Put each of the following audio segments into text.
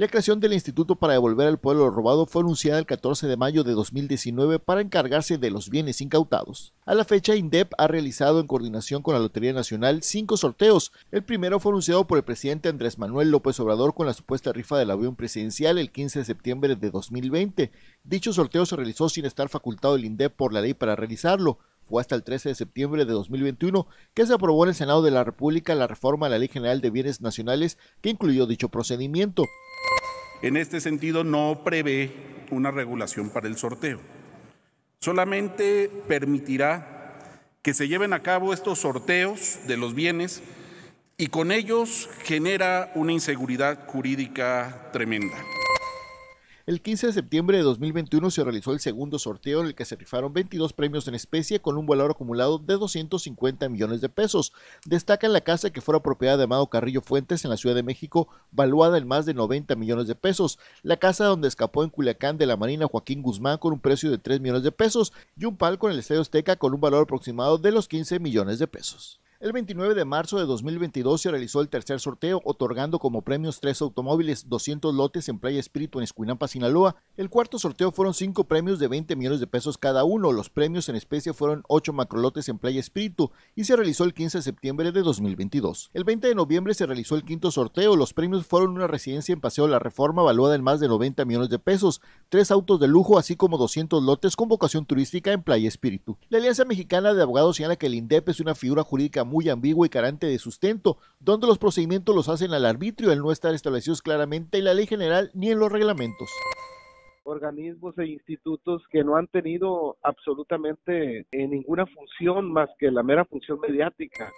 La creación del Instituto para devolver al pueblo lo robado fue anunciada el 14 de mayo de 2019 para encargarse de los bienes incautados. A la fecha, INDEP ha realizado en coordinación con la Lotería Nacional cinco sorteos. El primero fue anunciado por el presidente Andrés Manuel López Obrador con la supuesta rifa del avión presidencial el 15 de septiembre de 2020. Dicho sorteo se realizó sin estar facultado el INDEP por la ley para realizarlo hasta el 13 de septiembre de 2021 que se aprobó en el Senado de la República la reforma a la Ley General de Bienes Nacionales que incluyó dicho procedimiento. En este sentido, no prevé una regulación para el sorteo. Solamente permitirá que se lleven a cabo estos sorteos de los bienes y con ellos genera una inseguridad jurídica tremenda. El 15 de septiembre de 2021 se realizó el segundo sorteo en el que se rifaron 22 premios en especie con un valor acumulado de 250 millones de pesos. Destaca la casa que fue propiedad de Amado Carrillo Fuentes en la Ciudad de México, valuada en más de 90 millones de pesos. La casa donde escapó en Culiacán de la Marina Joaquín Guzmán con un precio de 3 millones de pesos y un palco en el Estadio Azteca con un valor aproximado de los 15 millones de pesos. El 29 de marzo de 2022 se realizó el tercer sorteo, otorgando como premios tres automóviles, 200 lotes en Playa Espíritu en Escuinampa, Sinaloa. El cuarto sorteo fueron cinco premios de 20 millones de pesos cada uno. Los premios en especie fueron ocho macrolotes en Playa Espíritu y se realizó el 15 de septiembre de 2022. El 20 de noviembre se realizó el quinto sorteo. Los premios fueron una residencia en Paseo la Reforma valuada en más de 90 millones de pesos, tres autos de lujo, así como 200 lotes con vocación turística en Playa Espíritu. La Alianza Mexicana de Abogados señala que el INDEP es una figura jurídica muy ambiguo y carente de sustento, donde los procedimientos los hacen al arbitrio al no estar establecidos claramente en la ley general ni en los reglamentos organismos e institutos que no han tenido absolutamente eh, ninguna función más que la mera función mediática.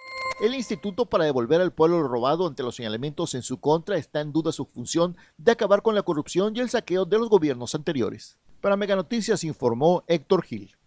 El Instituto para devolver al pueblo lo robado ante los señalamientos en su contra está en duda su función de acabar con la corrupción y el saqueo de los gobiernos anteriores. Para Meganoticias informó Héctor Gil.